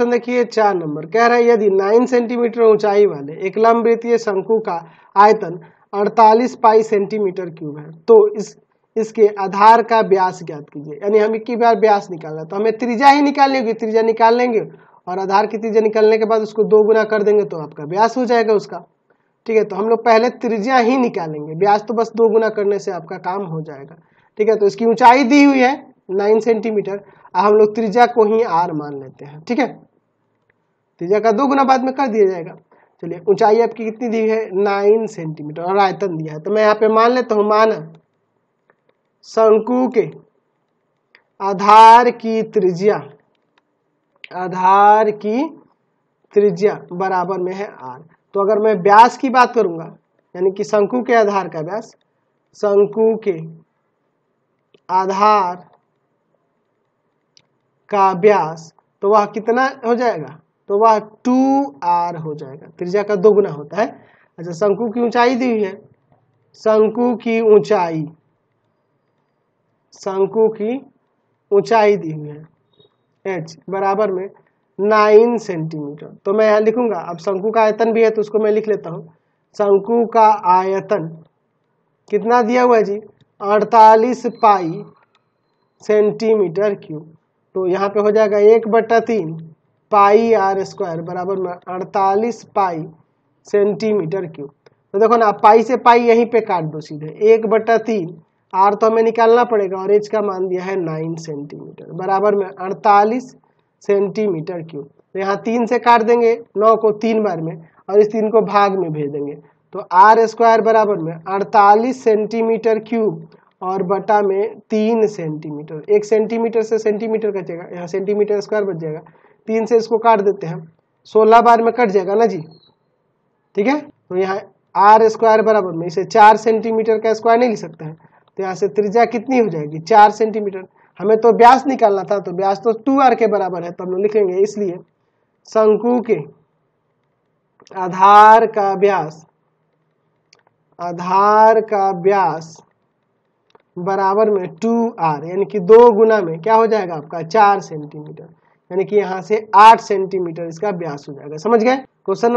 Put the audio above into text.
question तो देखिए चार नंबर कह रहा है यदि नाइन सेंटीमीटर ऊंचाई वाले एक लंबवृत्तीय शंकु का आयतन अड़तालीस पाई सेंटीमीटर क्यूब है तो इस इसके आधार का व्यास ज्ञात कीजिए यानी हमें इक्की बार व्यास निकालना है तो हमें त्रिजा ही निकालनी होगी त्रिजा निकाल लेंगे और आधार की त्रिजा निकालने के बाद उसको दो गुना कर देंगे तो आपका व्यास हो जाएगा उसका ठीक है तो हम लोग पहले त्रिजिया ही निकालेंगे व्यास तो बस दो गुना करने से आपका काम हो जाएगा ठीक है तो इसकी ऊंचाई दी हुई है नाइन सेंटीमीटर और हम लोग त्रिज्या को ही आर मान लेते हैं ठीक है त्रिज्या का दो गुना बाद में कर दिया जाएगा चलिए ऊंचाई आपकी कितनी दी है नाइन सेंटीमीटर और आयतन दिया है तो मैं यहाँ पे मान लेता हूँ माना शंकु के आधार की त्रिज्या आधार की त्रिज्या बराबर में है आर तो अगर मैं व्यास की बात करूंगा यानी कि शंकु के आधार का व्यास शंकु के आधार का व्यास तो वह कितना हो जाएगा तो वह टू आर हो जाएगा त्रिज्या का दोगुना होता है अच्छा शंकु की ऊंचाई दी हुई है शंकु की ऊंचाई शंकु की ऊंचाई दी हुई है एच बराबर में नाइन सेंटीमीटर तो मैं यहां लिखूंगा अब शंकु का आयतन भी है तो उसको मैं लिख लेता हूं शंकु का आयतन कितना दिया हुआ है जी अड़तालीस पाई सेंटीमीटर क्यूब तो यहाँ पे हो जाएगा एक बट्टा तीन पाई आर स्क्वायर बराबर में अड़तालीस पाई सेंटीमीटर क्यूब तो देखो ना पाई से पाई यहीं पे काट दो सीधे एक बट्टा तीन आर तो हमें निकालना पड़ेगा और एच का मान दिया है नाइन सेंटीमीटर बराबर में अड़तालीस सेंटीमीटर क्यूब तो यहाँ तीन से काट देंगे नौ को तीन बार में और इस तीन को भाग में भेज देंगे तो आर स्क्वायर बराबर में अड़तालीस सेंटीमीटर क्यूब और बटा में तीन सेंटीमीटर एक सेंटीमीटर से सेंटीमीटर कटेगा यहाँ सेंटीमीटर स्क्वायर बच जाएगा तीन से इसको काट देते हैं सोलह बार में कट जाएगा ना जी ठीक है तो यहाँ आर स्क्वायर बराबर में इसे चार सेंटीमीटर का स्क्वायर नहीं लिख सकते हैं तो यहाँ से त्रिज्या कितनी हो जाएगी चार सेंटीमीटर हमें तो ब्यास निकालना था तो ब्यास तो टू आर के बराबर है तो हम लोग लिखेंगे इसलिए शंकु के आधार का ब्यास आधार का ब्यास बराबर में टू आर यानी कि दो गुना में क्या हो जाएगा आपका चार सेंटीमीटर यानी कि यहाँ से आठ सेंटीमीटर इसका ब्यास हो जाएगा समझ गए क्वेश्चन